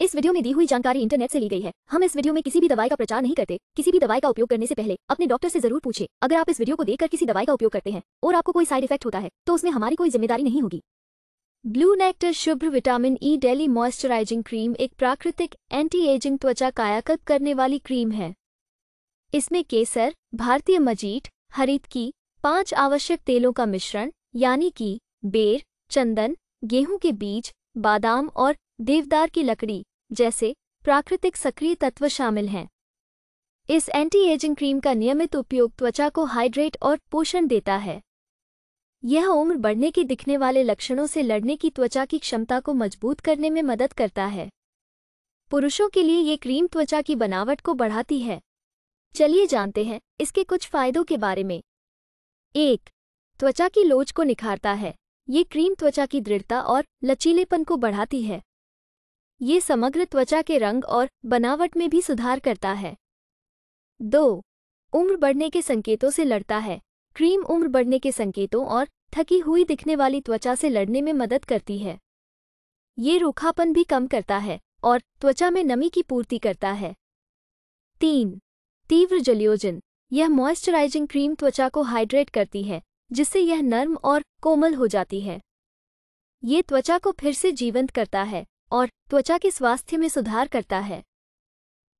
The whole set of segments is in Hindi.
इस वीडियो में दी हुई जानकारी इंटरनेट से ली गई है हम इस वीडियो में किसी भी दवाई का प्रचार नहीं करते किसी भी दवाई का उपयोग करने से पहले अपने डॉक्टर से जरूर पूछे अगर आप इस वीडियो को देखकर किसी दवाई का उपयोग करते हैं और आपको कोई साइड इफेक्ट होता है तो उसमें हमारी कोई जिम्मेदारी नहीं होगी Blue Nectar Shubhr vitamin E daily moisturising cream एक प्राकृतिक एंटी एजिंग त्वचा कायाकल्प करने वाली क्रीम है इसमें केसर भारतीय मजीठ हरित की पांच आवश्यक तेलों का मिश्रण यानी कि बेर चंदन गेहूं के बीज बादाम और देवदार की लकड़ी जैसे प्राकृतिक सक्रिय तत्व शामिल हैं इस एंटी एजिंग क्रीम का नियमित उपयोग त्वचा को हाइड्रेट और पोषण देता है यह उम्र बढ़ने के दिखने वाले लक्षणों से लड़ने की त्वचा की क्षमता को मजबूत करने में मदद करता है पुरुषों के लिए ये क्रीम त्वचा की बनावट को बढ़ाती है चलिए जानते हैं इसके कुछ फायदों के बारे में एक त्वचा की लोच को निखारता है ये क्रीम त्वचा की दृढ़ता और लचीलेपन को बढ़ाती है ये समग्र त्वचा के रंग और बनावट में भी सुधार करता है दो उम्र बढ़ने के संकेतों से लड़ता है क्रीम उम्र बढ़ने के संकेतों और थकी हुई दिखने वाली त्वचा से लड़ने में मदद करती है ये रूखापन भी कम करता है और त्वचा में नमी की पूर्ति करता है तीन तीव्र जलियोजन यह मॉइस्चराइजिंग क्रीम त्वचा को हाइड्रेट करती है जिससे यह नर्म और कोमल हो जाती है ये त्वचा को फिर से जीवंत करता है और त्वचा के स्वास्थ्य में सुधार करता है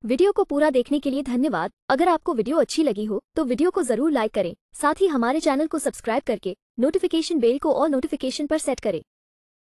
वीडियो को पूरा देखने के लिए धन्यवाद अगर आपको वीडियो अच्छी लगी हो तो वीडियो को जरूर लाइक करें साथ ही हमारे चैनल को सब्सक्राइब करके नोटिफिकेशन बेल को और नोटिफिकेशन पर सेट करें